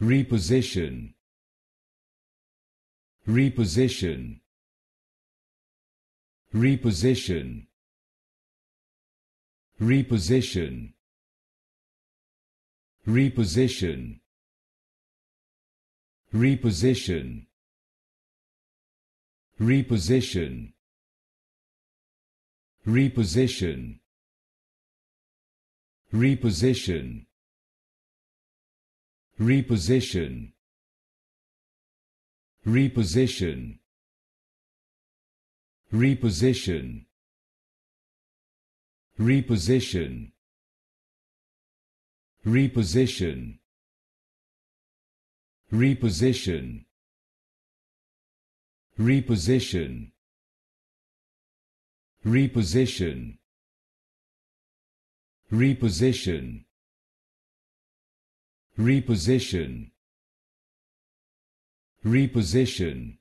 reposition reposition reposition reposition reposition reposition reposition reposition reposition reposition reposition reposition reposition reposition reposition reposition reposition reposition reposition reposition